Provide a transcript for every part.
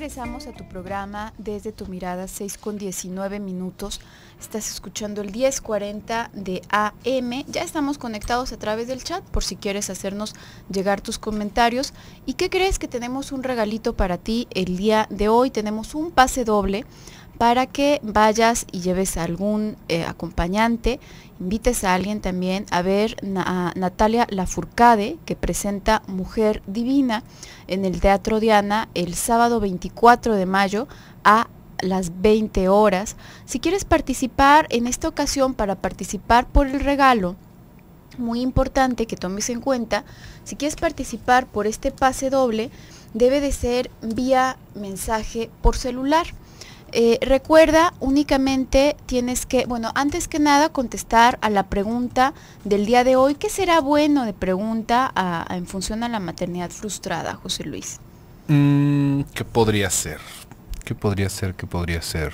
regresamos a tu programa desde tu mirada 6 con 19 minutos. Estás escuchando el 1040 de AM. Ya estamos conectados a través del chat por si quieres hacernos llegar tus comentarios. ¿Y qué crees que tenemos un regalito para ti el día de hoy? Tenemos un pase doble para que vayas y lleves a algún eh, acompañante, invites a alguien también a ver a Natalia Lafourcade, que presenta Mujer Divina en el Teatro Diana el sábado 24 de mayo a las 20 horas. Si quieres participar en esta ocasión para participar por el regalo, muy importante que tomes en cuenta, si quieres participar por este pase doble, debe de ser vía mensaje por celular. Eh, recuerda, únicamente tienes que, bueno, antes que nada contestar a la pregunta del día de hoy. ¿Qué será bueno de pregunta en función a la maternidad frustrada, José Luis? Mm, ¿Qué podría ser? ¿Qué podría ser? ¿Qué podría ser?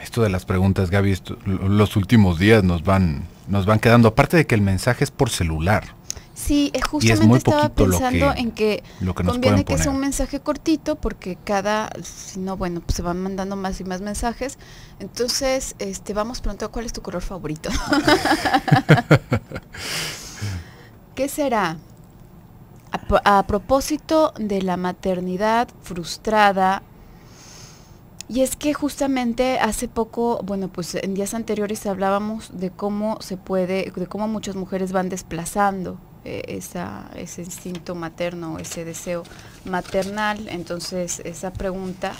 Esto de las preguntas, Gaby, los últimos días nos van, nos van quedando. Aparte de que el mensaje es por celular. Sí, justamente estaba pensando en que, conviene que sea un mensaje cortito porque cada, si no, bueno, pues se van mandando más y más mensajes. Entonces, este, vamos pronto a cuál es tu color favorito. ¿Qué será? a propósito de la maternidad frustrada, y es que justamente hace poco, bueno, pues en días anteriores hablábamos de cómo se puede, de cómo muchas mujeres van desplazando eh, esa, ese instinto materno, ese deseo maternal. Entonces, esa pregunta...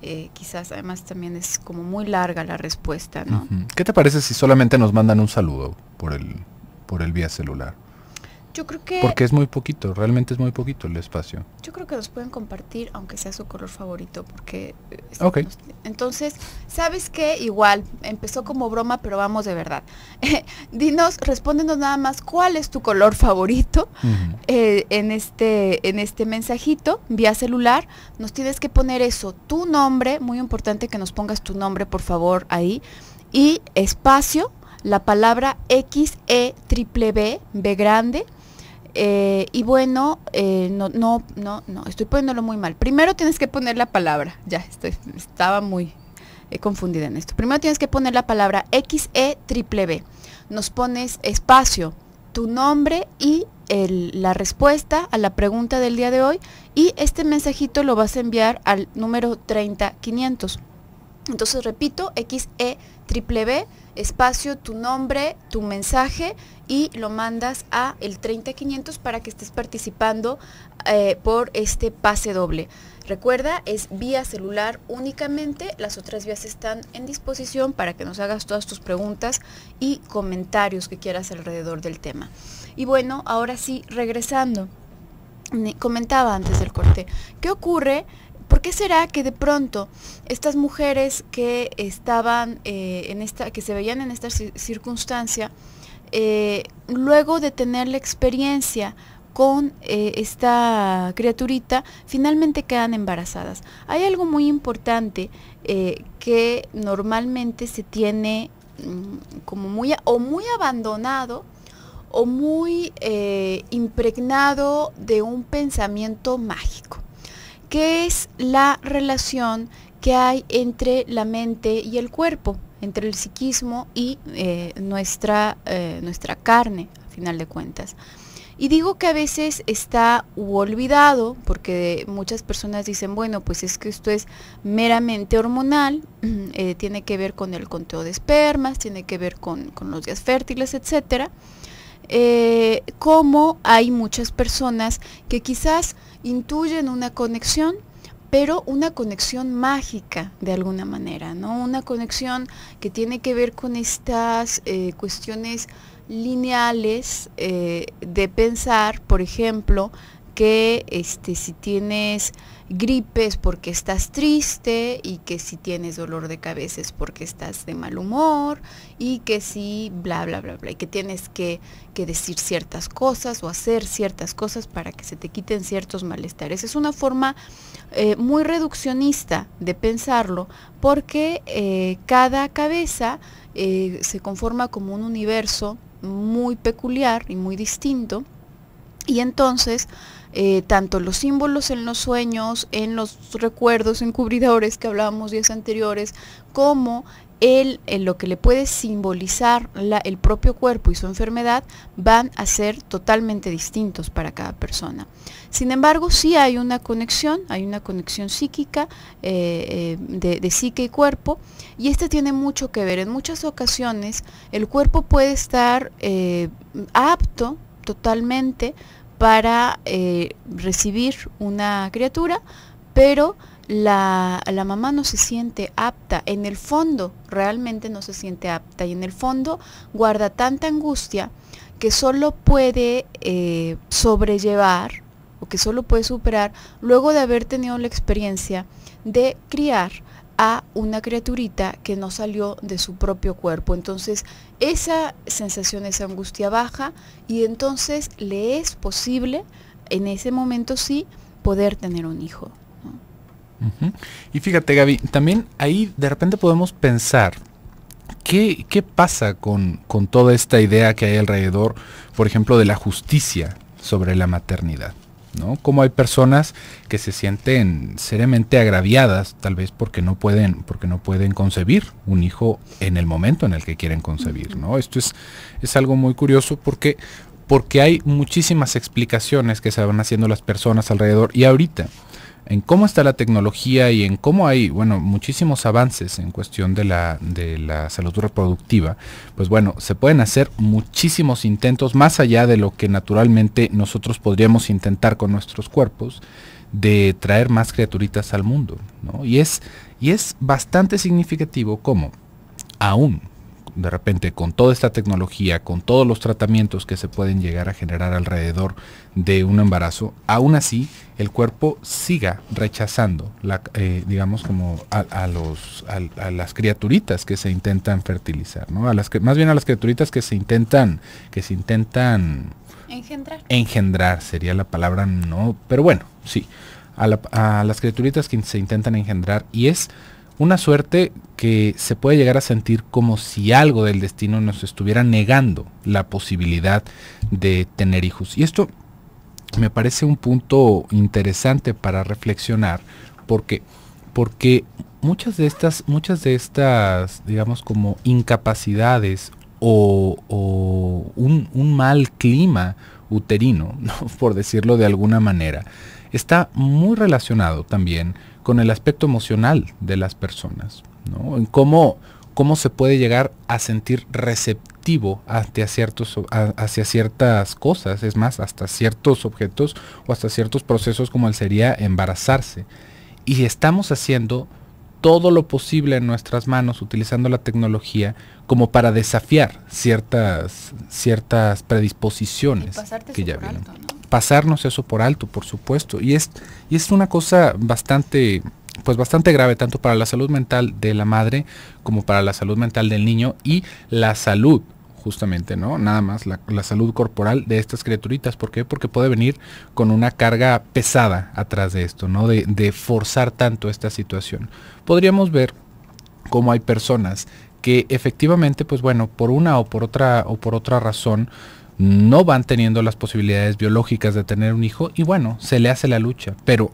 Eh, quizás además también es como muy larga la respuesta, ¿Qué te parece si solamente nos mandan un saludo por el, por el vía celular? Yo creo que... Porque es muy poquito, realmente es muy poquito el espacio. Yo creo que nos pueden compartir, aunque sea su color favorito, porque... Eh, este, ok. Entonces, ¿sabes qué? Igual, empezó como broma, pero vamos de verdad. dinos, respóndenos nada más, ¿cuál es tu color favorito eh, en, este, en este mensajito, vía celular? Nos tienes que poner eso, tu nombre, muy importante que nos pongas tu nombre, por favor, ahí, y espacio, la palabra e triple B, B grande, eh, y bueno, eh, no, no, no, no, estoy poniéndolo muy mal. Primero tienes que poner la palabra. Ya, estoy, estaba muy eh, confundida en esto. Primero tienes que poner la palabra e triple Nos pones espacio, tu nombre y la respuesta a la pregunta del día de hoy. Y este mensajito lo vas a enviar al número 30500. Entonces repito, XE triple B, espacio, tu nombre, tu mensaje y lo mandas a el 30500 para que estés participando eh, por este pase doble. Recuerda, es vía celular únicamente, las otras vías están en disposición para que nos hagas todas tus preguntas y comentarios que quieras alrededor del tema. Y bueno, ahora sí, regresando, comentaba antes del corte, ¿qué ocurre? ¿Por qué será que de pronto estas mujeres que estaban eh, en esta, que se veían en esta circunstancia, eh, luego de tener la experiencia con eh, esta criaturita, finalmente quedan embarazadas? Hay algo muy importante que normalmente se tiene mm, como muy o muy abandonado o muy impregnado de un pensamiento mágico qué es la relación que hay entre la mente y el cuerpo, entre el psiquismo y eh, nuestra, eh, nuestra carne, a final de cuentas. Y digo que a veces está olvidado, porque muchas personas dicen, bueno, pues es que esto es meramente hormonal, eh, tiene que ver con el conteo de espermas, tiene que ver con, con los días fértiles, etcétera. Eh, cómo hay muchas personas que quizás intuyen una conexión, pero una conexión mágica de alguna manera, ¿no? Una conexión que tiene que ver con estas eh, cuestiones lineales eh, de pensar, por ejemplo, que este, si tienes gripes porque estás triste y que si tienes dolor de cabeza es porque estás de mal humor y que si bla, bla, bla, bla, y que tienes que, que decir ciertas cosas o hacer ciertas cosas para que se te quiten ciertos malestares. Es una forma eh, muy reduccionista de pensarlo porque eh, cada cabeza eh, se conforma como un universo muy peculiar y muy distinto y entonces, eh, tanto los símbolos en los sueños, en los recuerdos encubridores que hablábamos días anteriores, como el, lo que le puede simbolizar el propio cuerpo y su enfermedad van a ser totalmente distintos para cada persona. Sin embargo, sí hay una conexión, hay una conexión psíquica eh, eh, de, psique y cuerpo, y este tiene mucho que ver. En muchas ocasiones el cuerpo puede estar apto totalmente para eh, recibir una criatura, pero la, mamá no se siente apta, en el fondo realmente no se siente apta y en el fondo guarda tanta angustia que solo puede eh, sobrellevar o que solo puede superar luego de haber tenido la experiencia de criar a una criaturita que no salió de su propio cuerpo. Entonces esa sensación, esa angustia baja y entonces le es posible en ese momento sí poder tener un hijo. Y fíjate Gaby, también ahí de repente podemos pensar, ¿qué, qué pasa con toda esta idea que hay alrededor, por ejemplo, de la justicia sobre la maternidad? Como hay personas que se sienten seriamente agraviadas, tal vez porque no pueden, porque no pueden concebir un hijo en el momento en el que quieren concebir, Esto es, es algo muy curioso porque, porque hay muchísimas explicaciones que se van haciendo las personas alrededor y ahorita en cómo está la tecnología y en cómo hay, bueno, muchísimos avances en cuestión de la, de la salud reproductiva, pues bueno, se pueden hacer muchísimos intentos más allá de lo que naturalmente nosotros podríamos intentar con nuestros cuerpos de traer más criaturitas al mundo, Y es, y es bastante significativo cómo aún de repente con toda esta tecnología, con todos los tratamientos que se pueden llegar a generar alrededor de un embarazo, aún así el cuerpo siga rechazando, la, eh, digamos, como a, los, a, las criaturitas que se intentan fertilizar, ¿no? A las que, más bien a las criaturitas que se intentan, que se intentan... Engendrar. sería la palabra, no, pero bueno, sí. A, a las criaturitas que se intentan engendrar y es una suerte que se puede llegar a sentir como si algo del destino nos estuviera negando la posibilidad de tener hijos. Y esto me parece un punto interesante para reflexionar porque porque muchas de estas muchas de estas digamos como incapacidades o, un, mal clima uterino por decirlo de alguna manera está muy relacionado también con el aspecto emocional de las personas, ¿no? En cómo, cómo se puede llegar a sentir receptivo hacia, ciertos, hacia ciertas cosas, es más, hasta ciertos objetos o hasta ciertos procesos como el sería embarazarse. Y estamos haciendo todo lo posible en nuestras manos utilizando la tecnología como para desafiar ciertas, ciertas predisposiciones que ya vienen pasarnos eso por alto, por supuesto. Y es, y es una cosa bastante, pues bastante grave, tanto para la salud mental de la madre como para la salud mental del niño y la salud justamente, ¿no? Nada más la, salud corporal de estas criaturitas. ¿Por qué? Porque puede venir con una carga pesada atrás de esto, ¿no? De, de forzar tanto esta situación. Podríamos ver cómo hay personas que efectivamente, pues bueno, por una o por otra o por otra razón, no van teniendo las posibilidades biológicas de tener un hijo y bueno, se le hace la lucha. Pero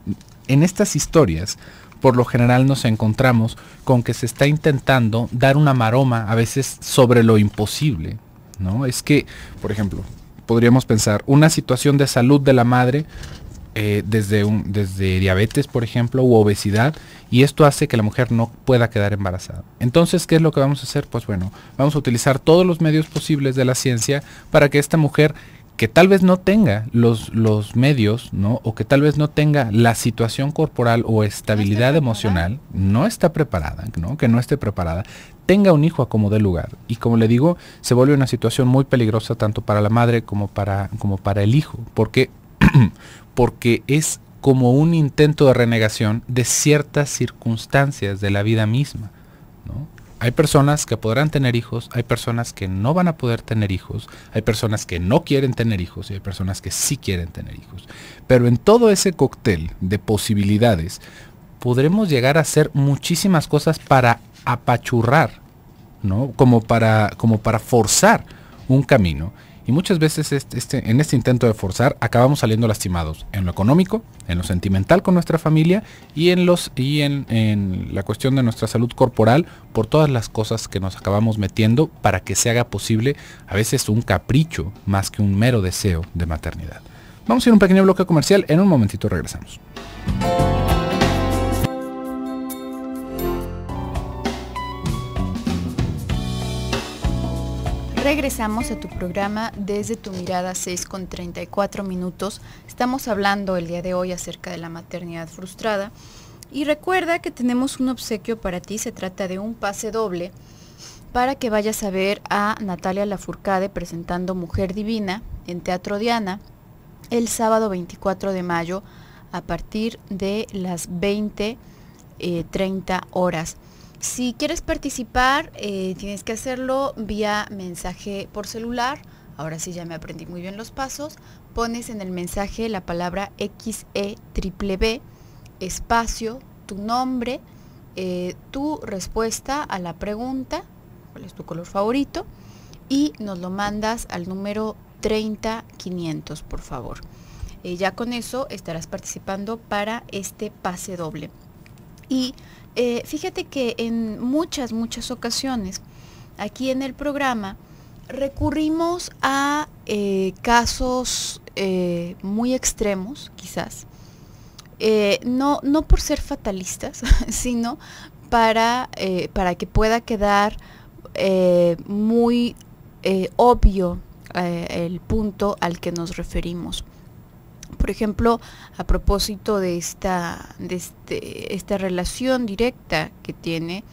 en estas historias, por lo general nos encontramos con que se está intentando dar una maroma a veces sobre lo imposible. ¿no? Es que, por ejemplo, podríamos pensar una situación de salud de la madre eh, desde, un, desde diabetes, por ejemplo, u obesidad, y esto hace que la mujer no pueda quedar embarazada. Entonces, ¿qué es lo que vamos a hacer? Pues bueno, vamos a utilizar todos los medios posibles de la ciencia para que esta mujer que tal vez no tenga los, los medios, ¿no? O que tal vez no tenga la situación corporal o estabilidad emocional, no está preparada, ¿no? Que no esté preparada, tenga un hijo a como dé lugar. Y como le digo, se vuelve una situación muy peligrosa tanto para la madre como para, como para el hijo. Porque porque es como un intento de renegación de ciertas circunstancias de la vida misma. ¿no? Hay personas que podrán tener hijos, hay personas que no van a poder tener hijos, hay personas que no quieren tener hijos y hay personas que sí quieren tener hijos. Pero en todo ese cóctel de posibilidades podremos llegar a hacer muchísimas cosas para apachurrar, ¿no? Como para, como para forzar un camino y muchas veces este, en este intento de forzar acabamos saliendo lastimados en lo económico, en lo sentimental con nuestra familia y en, los, y en la cuestión de nuestra salud corporal por todas las cosas que nos acabamos metiendo para que se haga posible a veces un capricho más que un mero deseo de maternidad. Vamos a ir a un pequeño bloque comercial, en un momentito regresamos. Regresamos a tu programa desde tu mirada 6 con 34 minutos. Estamos hablando el día de hoy acerca de la maternidad frustrada. Y recuerda que tenemos un obsequio para ti, se trata de un pase doble para que vayas a ver a Natalia Lafourcade presentando Mujer Divina en Teatro Diana el sábado 24 de mayo a partir de las 20.30 eh, horas. Si quieres participar, eh, tienes que hacerlo vía mensaje por celular. Ahora sí ya me aprendí muy bien los pasos. Pones en el mensaje la palabra XE triple B, espacio, tu nombre, eh, tu respuesta a la pregunta, cuál es tu color favorito, y nos lo mandas al número 30500, por favor. Eh, ya con eso estarás participando para este pase doble. Y eh, fíjate que en muchas, muchas ocasiones aquí en el programa recurrimos a eh, casos eh, muy extremos, quizás, no, no por ser fatalistas, sino para, para que pueda quedar muy obvio el punto al que nos referimos por ejemplo, a propósito de esta, este, esta relación directa que tiene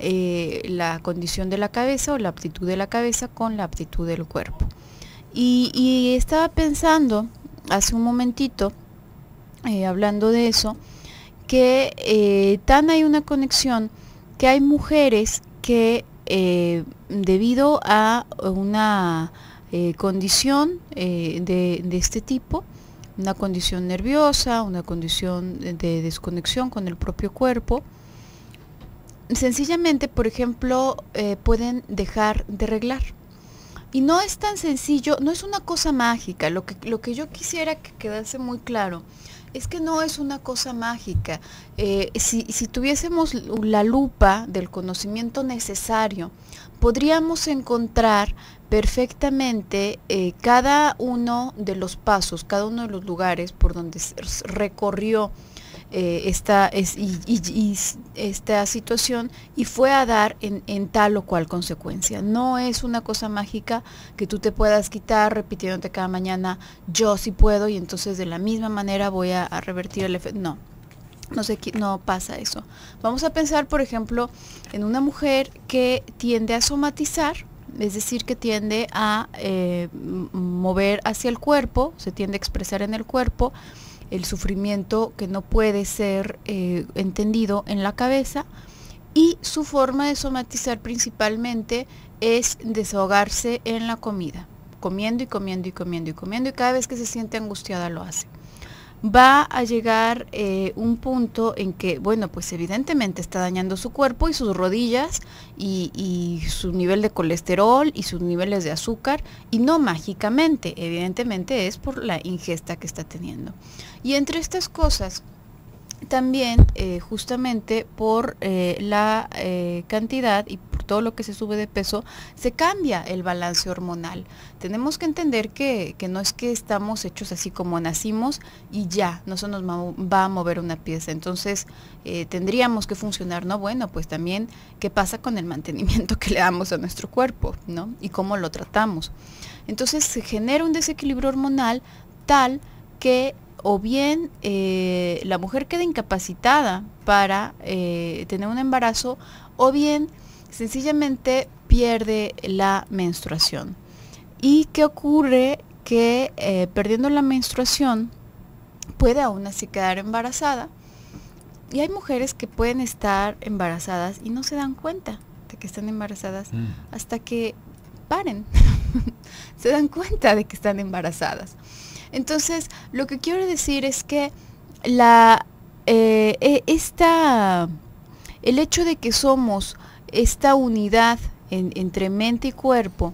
eh, la condición de la cabeza o la aptitud de la cabeza con la aptitud del cuerpo. Y, estaba pensando hace un momentito, eh, hablando de eso, que eh, tan hay una conexión que hay mujeres que debido a una condición de este tipo, una condición nerviosa, una condición de desconexión con el propio cuerpo. Sencillamente, por ejemplo, eh, pueden dejar de arreglar. Y no es tan sencillo, no es una cosa mágica. Lo que, lo que yo quisiera que quedase muy claro es que no es una cosa mágica. Eh, si, tuviésemos la lupa del conocimiento necesario, podríamos encontrar perfectamente eh, cada uno de los pasos, cada uno de los lugares por donde recorrió eh, esta, esta situación y fue a dar en, tal o cual consecuencia. No es una cosa mágica que tú te puedas quitar repitiéndote cada mañana, yo sí puedo y entonces de la misma manera voy a, revertir el efecto. No, no, sé, no pasa eso. Vamos a pensar, por ejemplo, en una mujer que tiende a somatizar, es decir, que tiende a eh, mover hacia el cuerpo, se tiende a expresar en el cuerpo el sufrimiento que no puede ser eh, entendido en la cabeza y su forma de somatizar principalmente es desahogarse en la comida, comiendo y comiendo y comiendo y comiendo y cada vez que se siente angustiada lo hace va a llegar eh, un punto en que, bueno, pues evidentemente está dañando su cuerpo y sus rodillas y, su nivel de colesterol y sus niveles de azúcar y no mágicamente, evidentemente es por la ingesta que está teniendo. Y entre estas cosas, también eh, justamente por eh, la eh, cantidad y por todo lo que se sube de peso, se cambia el balance hormonal. Tenemos que entender que, que no es que estamos hechos así como nacimos y ya, no se nos va a mover una pieza. Entonces tendríamos que funcionar, ¿no? Bueno, pues también qué pasa con el mantenimiento que le damos a nuestro cuerpo, ¿no? Y cómo lo tratamos. Entonces se genera un desequilibrio hormonal tal que o bien eh, la mujer queda incapacitada para eh, tener un embarazo o bien sencillamente pierde la menstruación. ¿Y qué ocurre? Que eh, perdiendo la menstruación puede aún así quedar embarazada. Y hay mujeres que pueden estar embarazadas y no se dan cuenta de que están embarazadas mm. hasta que paren. se dan cuenta de que están embarazadas. Entonces, lo que quiero decir es que la, eh, e, esta, el hecho de que somos esta unidad entre mente y cuerpo,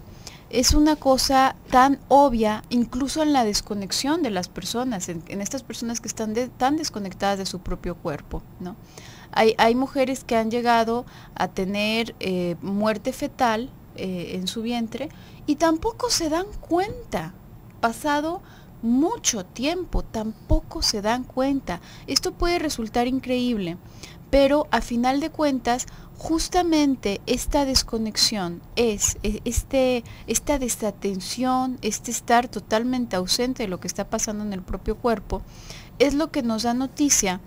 es una cosa tan obvia, incluso en la desconexión de las personas, en, estas personas que están tan desconectadas de su propio cuerpo, ¿no? Hay, mujeres que han llegado a tener eh, muerte fetal eh, en su vientre y tampoco se dan cuenta, pasado mucho tiempo, tampoco se dan cuenta. Esto puede resultar increíble, pero a final de cuentas, justamente esta desconexión es e-, este, esta desatención, este estar totalmente ausente de lo que está pasando en el propio cuerpo, es lo que nos da noticia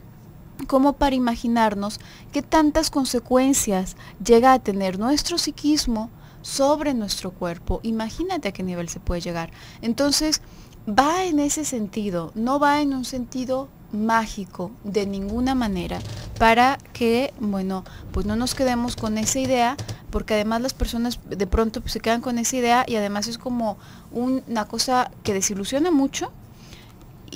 como para imaginarnos qué tantas consecuencias llega a tener nuestro psiquismo sobre nuestro cuerpo. Imagínate a qué nivel se puede llegar. Entonces, va en ese sentido, no va en un sentido mágico de ninguna manera para que, bueno, pues no nos quedemos con esa idea, porque además las personas de pronto pues, se quedan con esa idea y además es como una cosa que desilusiona mucho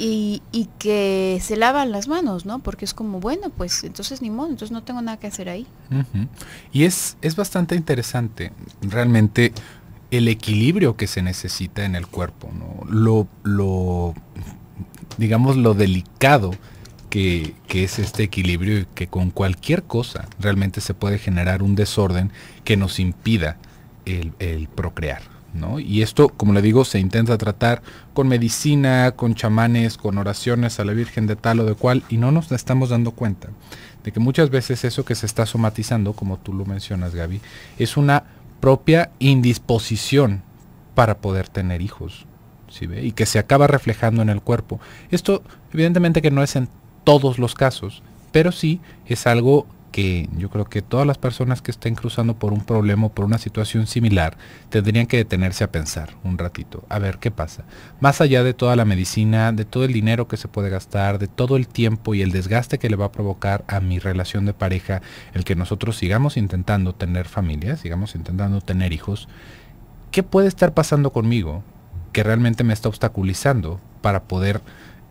y, que se lavan las manos, ¿no? Porque es como, bueno, pues entonces ni modo, entonces no tengo nada que hacer ahí. Y es, es bastante interesante, realmente el equilibrio que se necesita en el cuerpo, lo, digamos, lo delicado que, es este equilibrio y que con cualquier cosa realmente se puede generar un desorden que nos impida el, el procrear. ¿no? Y esto, como le digo, se intenta tratar con medicina, con chamanes, con oraciones a la Virgen de tal o de cual, y no nos estamos dando cuenta de que muchas veces eso que se está somatizando, como tú lo mencionas, Gaby, es una propia indisposición para poder tener hijos. ¿sí ve? Y que se acaba reflejando en el cuerpo. Esto evidentemente que no es en todos los casos, pero sí es algo que yo creo que todas las personas que estén cruzando por un problema o por una situación similar tendrían que detenerse a pensar un ratito, a ver qué pasa. Más allá de toda la medicina, de todo el dinero que se puede gastar, de todo el tiempo y el desgaste que le va a provocar a mi relación de pareja, el que nosotros sigamos intentando tener familia, sigamos intentando tener hijos, ¿qué puede estar pasando conmigo que realmente me está obstaculizando para poder...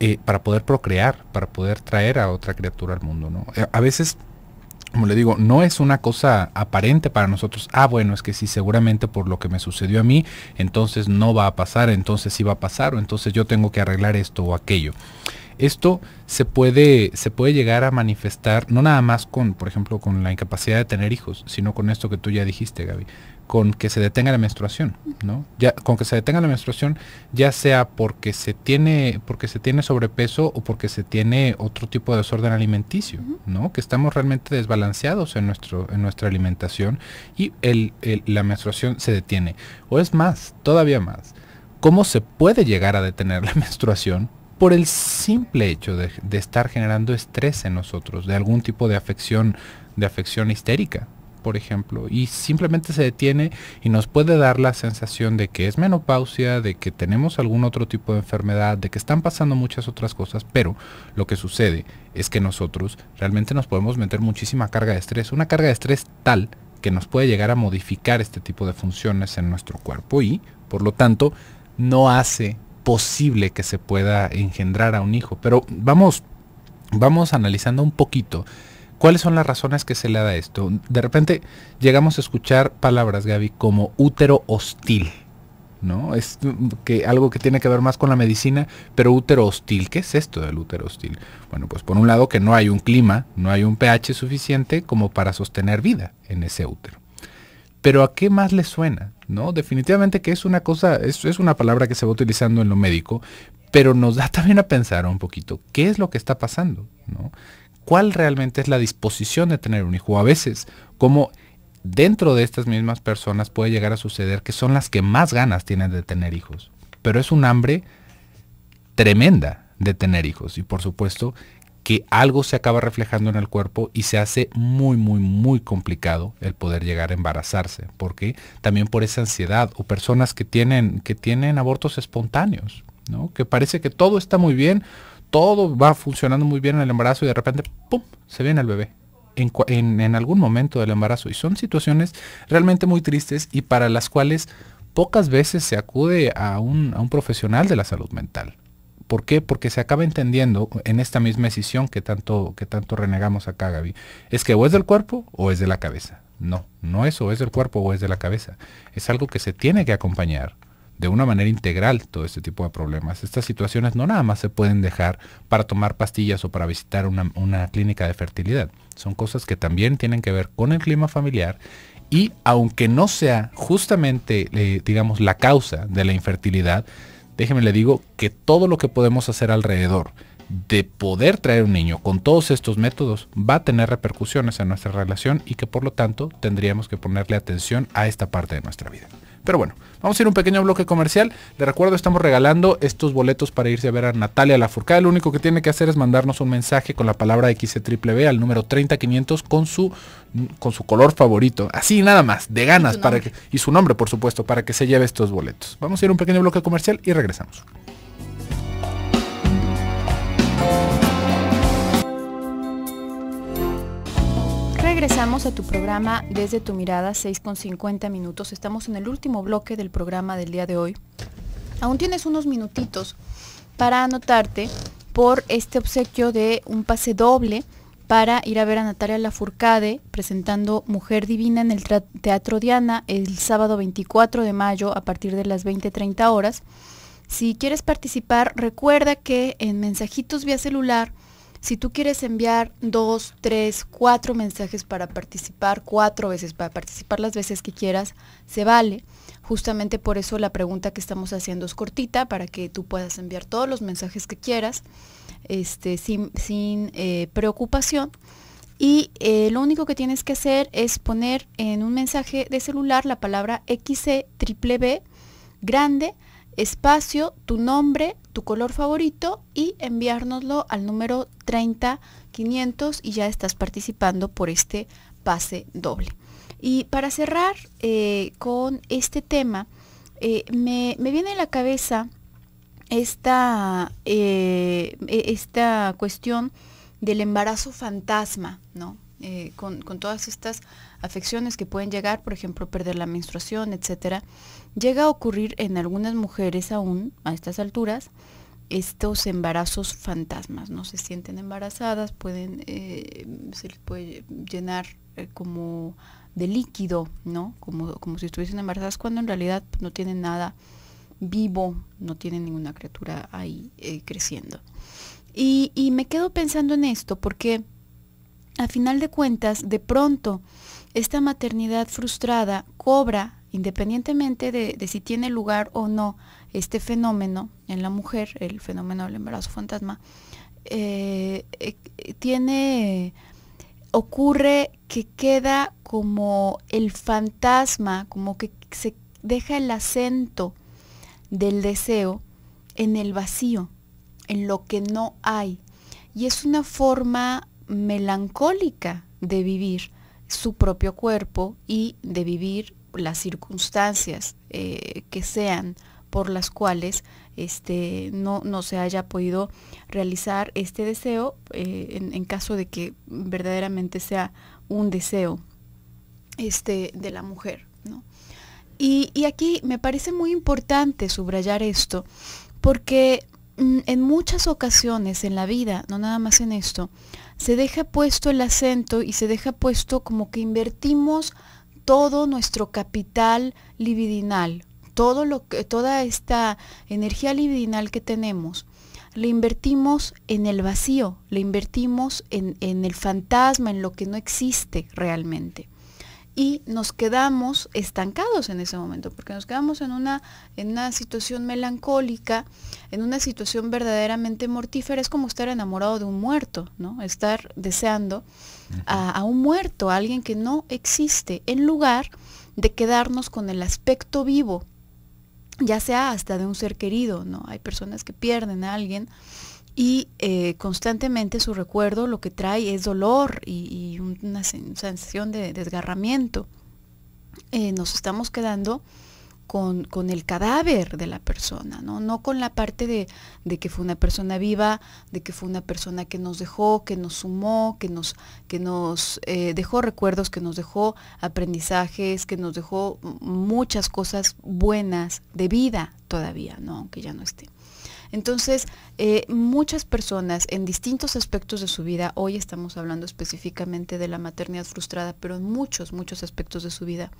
Eh, para poder procrear, para poder traer a otra criatura al mundo, ¿no? A veces como le digo, no es una cosa aparente para nosotros. Ah, bueno, es que sí, seguramente por lo que me sucedió a mí, entonces no va a pasar, entonces sí va a pasar, o entonces yo tengo que arreglar esto o aquello. Esto se puede, se puede llegar a manifestar, no nada más con, por ejemplo, con la incapacidad de tener hijos, sino con esto que tú ya dijiste, Gaby, con que se detenga la menstruación, ¿no? Ya, con que se detenga la menstruación, ya sea porque se tiene, porque se tiene sobrepeso o porque se tiene otro tipo de desorden alimenticio, ¿no? Que estamos realmente desbalanceados en nuestro, en nuestra alimentación y la menstruación se detiene. O es más, todavía más. ¿Cómo se puede llegar a detener la menstruación? por el simple hecho de, de, estar generando estrés en nosotros, de algún tipo de afección, de afección histérica, por ejemplo, y simplemente se detiene y nos puede dar la sensación de que es menopausia, de que tenemos algún otro tipo de enfermedad, de que están pasando muchas otras cosas, pero lo que sucede es que nosotros realmente nos podemos meter muchísima carga de estrés, una carga de estrés tal que nos puede llegar a modificar este tipo de funciones en nuestro cuerpo y, por lo tanto, no hace posible que se pueda engendrar a un hijo. Pero vamos, vamos analizando un poquito ¿Cuáles son las razones que se le da esto? De repente llegamos a escuchar palabras, Gaby, como útero hostil, ¿no? Es que algo que tiene que ver más con la medicina, pero útero hostil, ¿qué es esto del útero hostil? Bueno, pues por un lado que no hay un clima, no hay un pH suficiente como para sostener vida en ese útero. Pero ¿a qué más le suena? ¿No? Definitivamente que es una cosa, es, es una palabra que se va utilizando en lo médico, pero nos da también a pensar un poquito qué es lo que está pasando, ¿no? cuál realmente es la disposición de tener un hijo. A veces, como dentro de estas mismas personas puede llegar a suceder que son las que más ganas tienen de tener hijos. Pero es un hambre tremenda de tener hijos. Y por supuesto que algo se acaba reflejando en el cuerpo y se hace muy, muy, muy complicado el poder llegar a embarazarse. porque También por esa ansiedad o personas que tienen, que tienen abortos espontáneos, ¿no? que parece que todo está muy bien, todo va funcionando muy bien en el embarazo y de repente, ¡pum!, se viene el bebé. En, algún momento del embarazo. Y son situaciones realmente muy tristes y para las cuales pocas veces se acude a un, profesional de la salud mental. ¿Por qué? Porque se acaba entendiendo en esta misma decisión que tanto, que tanto renegamos acá, Gaby. Es que o es del cuerpo o es de la cabeza. No, no es o es del cuerpo o es de la cabeza. Es algo que se tiene que acompañar de una manera integral todo este tipo de problemas. Estas situaciones no nada más se pueden dejar para tomar pastillas o para visitar una, clínica de fertilidad. Son cosas que también tienen que ver con el clima familiar y aunque no sea justamente, eh, digamos, la causa de la infertilidad, déjeme le digo que todo lo que podemos hacer alrededor de poder traer un niño con todos estos métodos va a tener repercusiones en nuestra relación y que por lo tanto tendríamos que ponerle atención a esta parte de nuestra vida. Pero bueno, vamos a ir a un pequeño bloque comercial. de recuerdo, estamos regalando estos boletos para irse a ver a Natalia Lafourcade. Lo único que tiene que hacer es mandarnos un mensaje con la palabra XCBB al número 30500 con su, con su color favorito. Así nada más, de ganas. para y su nombre, por supuesto, para que se lleve estos boletos. Vamos a ir a un pequeño bloque comercial y regresamos. regresamos a tu programa Desde tu mirada, 6.50 con minutos. Estamos en el último bloque del programa del día de hoy. Aún tienes unos minutitos para anotarte por este obsequio de un pase doble para ir a ver a Natalia Lafourcade presentando Mujer Divina en el Teatro Diana el sábado 24 de mayo a partir de las 20:30 horas. Si quieres participar, recuerda que en mensajitos vía celular si tú quieres enviar dos, tres, cuatro mensajes para participar, cuatro veces, para participar las veces que quieras, se vale. Justamente por eso la pregunta que estamos haciendo es cortita, para que tú puedas enviar todos los mensajes que quieras, este, sin, eh, preocupación. Y eh, lo único que tienes que hacer es poner en un mensaje de celular la palabra XCWB grande espacio, tu nombre, tu color favorito y enviárnoslo al número 30500 y ya estás participando por este pase doble. Y para cerrar eh, con este tema, eh, me, viene a la cabeza esta, eh, e, esta cuestión del embarazo fantasma, ¿no? con, con todas estas afecciones que pueden llegar, por ejemplo, perder la menstruación, etcétera, llega a ocurrir en algunas mujeres aún a estas alturas estos embarazos fantasmas, no se sienten embarazadas, pueden eh, se les puede llenar eh, como de líquido, ¿no? Como, como si estuviesen embarazadas cuando en realidad pues, no tienen nada vivo, no tienen ninguna criatura ahí eh, creciendo. Y, y me quedo pensando en esto porque a final de cuentas, de pronto, esta maternidad frustrada cobra, independientemente de, si tiene lugar o no este fenómeno en la mujer, el fenómeno del embarazo fantasma, eh, eh, tiene, ocurre que queda como el fantasma, como que se deja el acento del deseo en el vacío, en lo que no hay. Y es una forma melancólica de vivir su propio cuerpo y de vivir las circunstancias eh, que sean por las cuales este, no, no, se haya podido realizar este deseo eh, en, caso de que verdaderamente sea un deseo este, de la mujer. Y, aquí me parece muy importante subrayar esto, porque mm, en muchas ocasiones en la vida, no nada más en esto, se deja puesto el acento y se deja puesto como que invertimos todo nuestro capital libidinal, todo lo que, toda esta energía libidinal que tenemos, le invertimos en el vacío, le invertimos en el fantasma, en lo que no existe realmente y nos quedamos estancados en ese momento, porque nos quedamos en una, en una situación melancólica, en una situación verdaderamente mortífera, es como estar enamorado de un muerto, ¿no? Estar deseando a, un muerto, a alguien que no existe, en lugar de quedarnos con el aspecto vivo, ya sea hasta de un ser querido, ¿no? Hay personas que pierden a alguien y eh, constantemente su recuerdo lo que trae es dolor y, una sensación de desgarramiento. Eh, nos estamos quedando con, con, el cadáver de la persona, ¿no? con la parte de, que fue una persona viva, de que fue una persona que nos dejó, que nos sumó, que nos, que nos eh, dejó recuerdos, que nos dejó aprendizajes, que nos dejó muchas cosas buenas de vida todavía, ¿no? Aunque ya no esté. Entonces, eh, muchas personas en distintos aspectos de su vida, hoy estamos hablando específicamente de la maternidad frustrada, pero en muchos, muchos aspectos de su vida,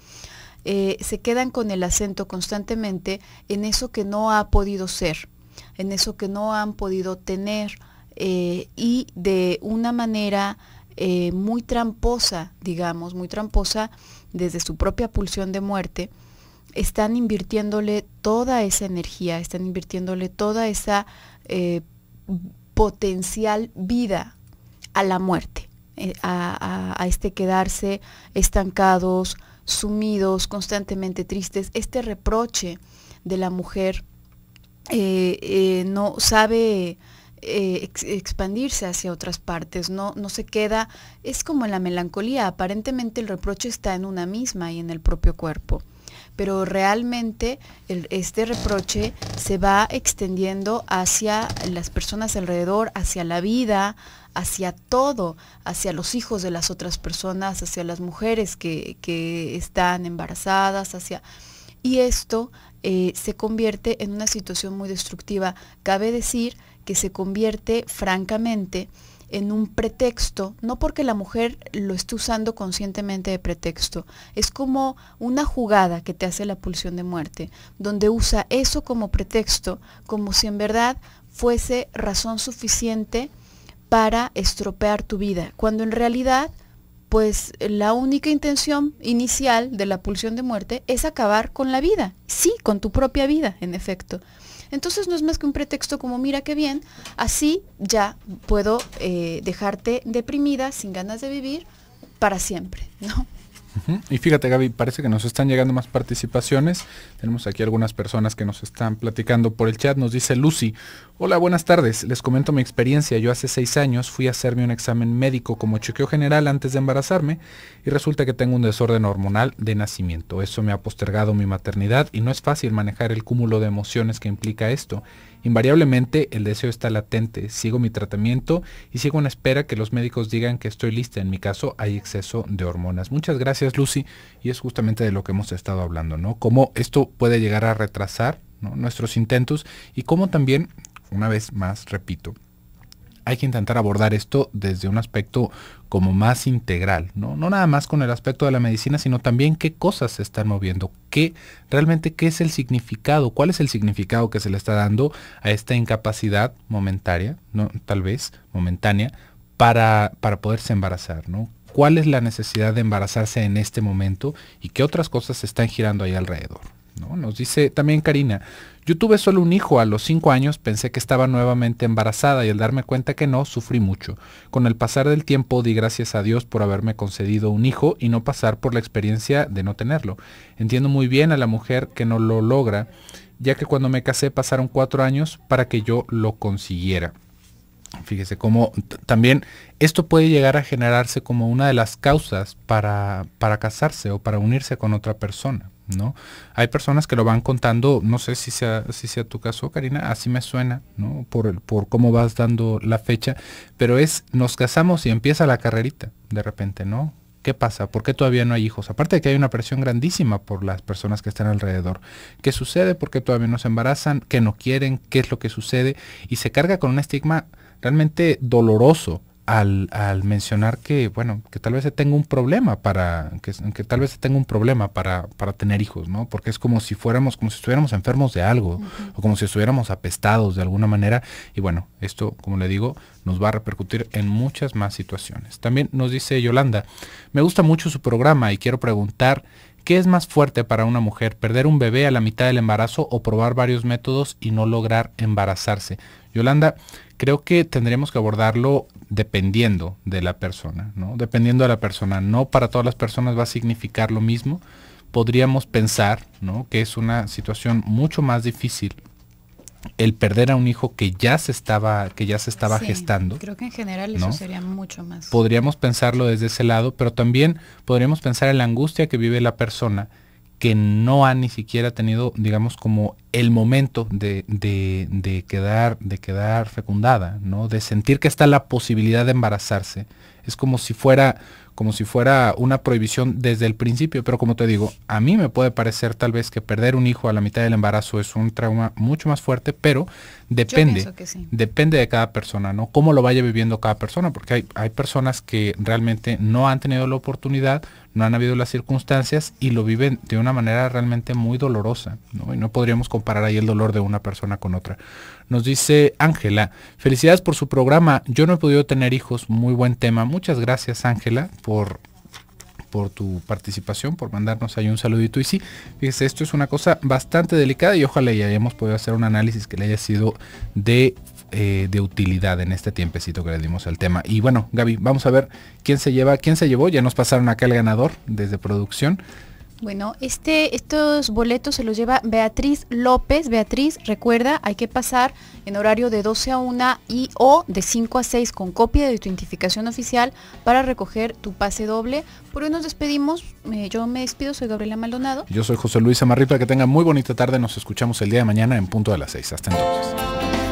eh, se quedan con el acento constantemente en eso que no ha podido ser, en eso que no han podido tener eh, y de una manera muy tramposa, digamos, muy tramposa desde su propia pulsión de muerte, están invirtiéndole toda esa energía, están invirtiéndole toda esa eh, potencial vida a la muerte, eh, a, este quedarse estancados, sumidos, constantemente tristes, este reproche de la mujer eh, no sabe expandirse hacia otras partes, no, no se queda, es como en la melancolía, aparentemente el reproche está en una misma y en el propio cuerpo pero realmente este reproche se va extendiendo hacia las personas alrededor, hacia la vida, hacia todo, hacia los hijos de las otras personas, hacia las mujeres que, están embarazadas, hacia... Y esto eh, se convierte en una situación muy destructiva. Cabe decir que se convierte francamente en un pretexto, no porque la mujer lo esté usando conscientemente de pretexto, es como una jugada que te hace la pulsión de muerte, donde usa eso como pretexto, como si en verdad fuese razón suficiente para estropear tu vida, cuando en realidad pues la única intención inicial de la pulsión de muerte es acabar con la vida, sí, con tu propia vida, en efecto. Entonces no es más que un pretexto como, mira qué bien, así ya puedo eh, dejarte deprimida, sin ganas de vivir, para siempre, ¿no? Y fíjate Gaby, parece que nos están llegando más participaciones. Tenemos aquí algunas personas que nos están platicando por el chat. Nos dice Lucy, hola, buenas tardes. Les comento mi experiencia. Yo hace seis años fui a hacerme un examen médico como chequeo general antes de embarazarme y resulta que tengo un desorden hormonal de nacimiento. Eso me ha postergado mi maternidad y no es fácil manejar el cúmulo de emociones que implica esto. Invariablemente el deseo está latente, sigo mi tratamiento y sigo en espera que los médicos digan que estoy lista. En mi caso hay exceso de hormonas. Muchas gracias Lucy. Y es justamente de lo que hemos estado hablando, ¿no? Cómo esto puede llegar a retrasar nuestros intentos y cómo también, una vez más, repito, hay que intentar abordar esto desde un aspecto como más integral, ¿no? No nada más con el aspecto de la medicina, sino también qué cosas se están moviendo, qué realmente qué es el significado, cuál es el significado que se le está dando a esta incapacidad momentaria, ¿no? tal vez momentánea, para, para poderse embarazar, ¿no? cuál es la necesidad de embarazarse en este momento y qué otras cosas se están girando ahí alrededor. Nos dice también Karina, yo tuve solo un hijo a los 5 años, pensé que estaba nuevamente embarazada y al darme cuenta que no, sufrí mucho. Con el pasar del tiempo di gracias a Dios por haberme concedido un hijo y no pasar por la experiencia de no tenerlo. Entiendo muy bien a la mujer que no lo logra, ya que cuando me casé pasaron 4 años para que yo lo consiguiera. Fíjese cómo también esto puede llegar a generarse como una de las causas para, casarse o para unirse con otra persona, ¿no? Hay personas que lo van contando, no sé si sea, si sea tu caso, Karina, así me suena, ¿no? Por, el, por cómo vas dando la fecha, pero es, nos casamos y empieza la carrerita, de repente, ¿no? ¿Qué pasa? ¿Por qué todavía no hay hijos? Aparte de que hay una presión grandísima por las personas que están alrededor. ¿Qué sucede? ¿Por qué todavía no se embarazan? ¿Qué no quieren? ¿Qué es lo que sucede? Y se carga con un estigma realmente doloroso al, mencionar que, bueno, que tal vez se tenga un problema para, que, tal vez se tenga un problema para, tener hijos, ¿no? Porque es como si fuéramos, como si estuviéramos enfermos de algo, o como si estuviéramos apestados de alguna manera. Y bueno, esto, como le digo, nos va a repercutir en muchas más situaciones. También nos dice Yolanda, me gusta mucho su programa y quiero preguntar ¿Qué es más fuerte para una mujer? ¿Perder un bebé a la mitad del embarazo o probar varios métodos y no lograr embarazarse? Yolanda, creo que tendríamos que abordarlo dependiendo de la persona, ¿no? Dependiendo de la persona. No para todas las personas va a significar lo mismo. Podríamos pensar, ¿no? Que es una situación mucho más difícil el perder a un hijo que ya se estaba, que ya se estaba gestando. Creo que en general eso sería mucho más. Podríamos pensarlo desde ese lado, pero también podríamos pensar en la angustia que vive la persona que no ha ni siquiera tenido, digamos, como el momento de, de, de, quedar, de quedar fecundada, ¿no? De sentir que está la posibilidad de embarazarse. Es como si fuera como si fuera una prohibición desde el principio, pero como te digo, a mí me puede parecer tal vez que perder un hijo a la mitad del embarazo es un trauma mucho más fuerte, pero Depende, depende de cada persona, ¿no? Cómo lo vaya viviendo cada persona, porque hay, hay personas que realmente no han tenido la oportunidad, no han habido las circunstancias y lo viven de una manera realmente muy dolorosa, ¿no? Y no podríamos comparar ahí el dolor de una persona con otra. Nos dice Ángela, felicidades por su programa, yo no he podido tener hijos, muy buen tema. Muchas gracias Ángela por por tu participación, por mandarnos ahí un saludito. Y sí, fíjese, esto es una cosa bastante delicada y ojalá ya hayamos podido hacer un análisis que le haya sido de, eh, de utilidad en este tiempecito que le dimos al tema. Y bueno, Gaby, vamos a ver quién se lleva, quién se llevó. Ya nos pasaron acá el ganador desde producción. Bueno, este, estos boletos se los lleva Beatriz López. Beatriz, recuerda, hay que pasar en horario de 12 a 1 y o de 5 a 6 con copia de tu identificación oficial para recoger tu pase doble. Por hoy nos despedimos. Eh, yo me despido, soy Gabriela Maldonado. Yo soy José Luis Amarripa. Que tenga muy bonita tarde. Nos escuchamos el día de mañana en punto de las 6. Hasta entonces.